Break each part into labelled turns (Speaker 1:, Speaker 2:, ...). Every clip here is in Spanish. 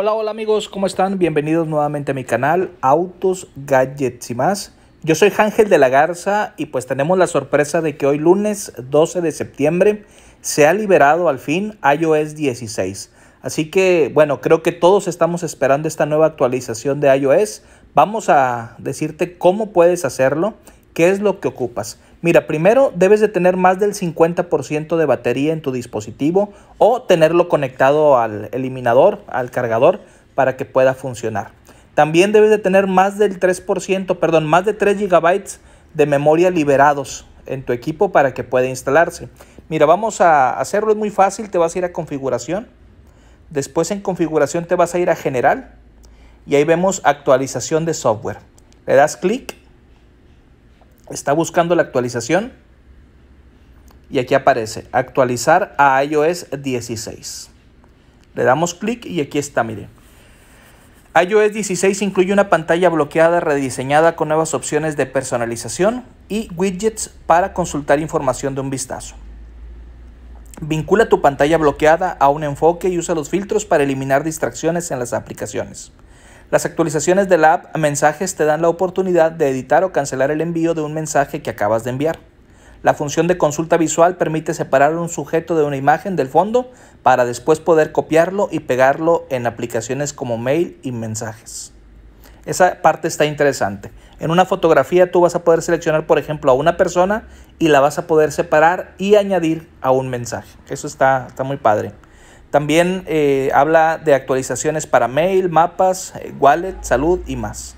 Speaker 1: Hola, hola amigos, ¿cómo están? Bienvenidos nuevamente a mi canal Autos, Gadgets y más. Yo soy Ángel de la Garza y pues tenemos la sorpresa de que hoy lunes 12 de septiembre se ha liberado al fin iOS 16. Así que bueno, creo que todos estamos esperando esta nueva actualización de iOS. Vamos a decirte cómo puedes hacerlo, qué es lo que ocupas. Mira, primero debes de tener más del 50% de batería en tu dispositivo o tenerlo conectado al eliminador, al cargador, para que pueda funcionar. También debes de tener más del 3%, perdón, más de 3 GB de memoria liberados en tu equipo para que pueda instalarse. Mira, vamos a hacerlo, es muy fácil, te vas a ir a configuración, después en configuración te vas a ir a general y ahí vemos actualización de software. Le das clic está buscando la actualización y aquí aparece actualizar a iOS 16. Le damos clic y aquí está, mire. iOS 16 incluye una pantalla bloqueada rediseñada con nuevas opciones de personalización y widgets para consultar información de un vistazo. Vincula tu pantalla bloqueada a un enfoque y usa los filtros para eliminar distracciones en las aplicaciones. Las actualizaciones de la app Mensajes te dan la oportunidad de editar o cancelar el envío de un mensaje que acabas de enviar. La función de consulta visual permite separar un sujeto de una imagen del fondo para después poder copiarlo y pegarlo en aplicaciones como Mail y Mensajes. Esa parte está interesante. En una fotografía tú vas a poder seleccionar, por ejemplo, a una persona y la vas a poder separar y añadir a un mensaje. Eso está, está muy padre. También eh, habla de actualizaciones para mail, mapas, eh, wallet, salud y más.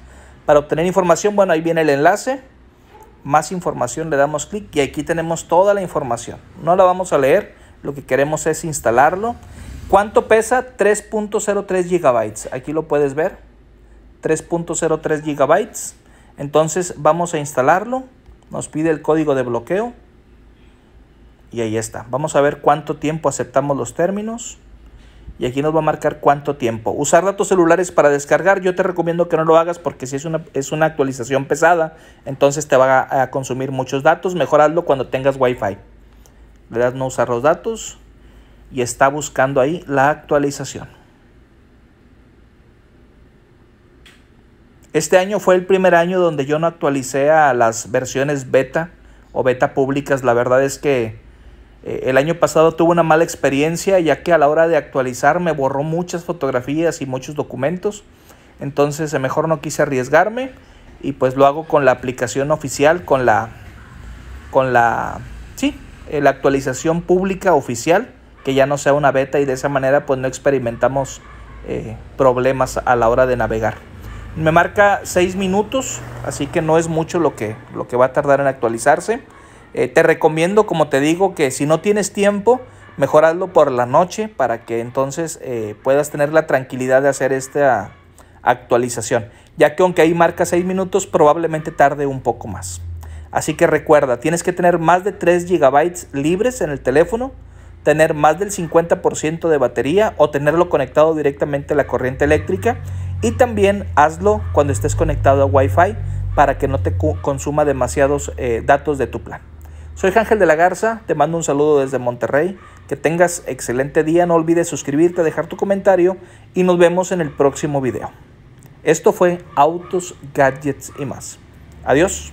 Speaker 1: Para obtener información, bueno, ahí viene el enlace. Más información le damos clic y aquí tenemos toda la información. No la vamos a leer, lo que queremos es instalarlo. ¿Cuánto pesa? 3.03 GB. Aquí lo puedes ver. 3.03 GB. Entonces vamos a instalarlo. Nos pide el código de bloqueo. Y ahí está. Vamos a ver cuánto tiempo aceptamos los términos. Y aquí nos va a marcar cuánto tiempo. Usar datos celulares para descargar. Yo te recomiendo que no lo hagas porque si es una, es una actualización pesada, entonces te va a, consumir muchos datos. Mejor hazlo cuando tengas Wi-Fi. Le das no usar los datos y está buscando ahí la actualización. Este año fue el primer año donde yo no actualicé a las versiones beta o beta públicas. La verdad es que eh, el año pasado tuve una mala experiencia ya que a la hora de actualizar me borró muchas fotografías y muchos documentos. Entonces eh, mejor no quise arriesgarme y pues lo hago con la aplicación oficial, con la, con la, sí, eh, la actualización pública oficial, que ya no sea una beta y de esa manera pues no experimentamos problemas a la hora de navegar. Me marca 6 minutos, así que no es mucho lo que, lo que va a tardar en actualizarse. Eh, te recomiendo, como te digo, que si no tienes tiempo, mejor hazlo por la noche para que entonces eh, puedas tener la tranquilidad de hacer esta actualización, ya que aunque ahí marca 6 minutos, probablemente tarde un poco más. Así que recuerda, tienes que tener más de 3 GB libres en el teléfono, tener más del 50% de batería o tenerlo conectado directamente a la corriente eléctrica y también hazlo cuando estés conectado a Wi-Fi para que no te consuma demasiados eh, datos de tu plan. Soy Ángel de la Garza, te mando un saludo desde Monterrey, que tengas excelente día, no olvides suscribirte, dejar tu comentario y nos vemos en el próximo video. Esto fue Autos, Gadgets y más. Adiós.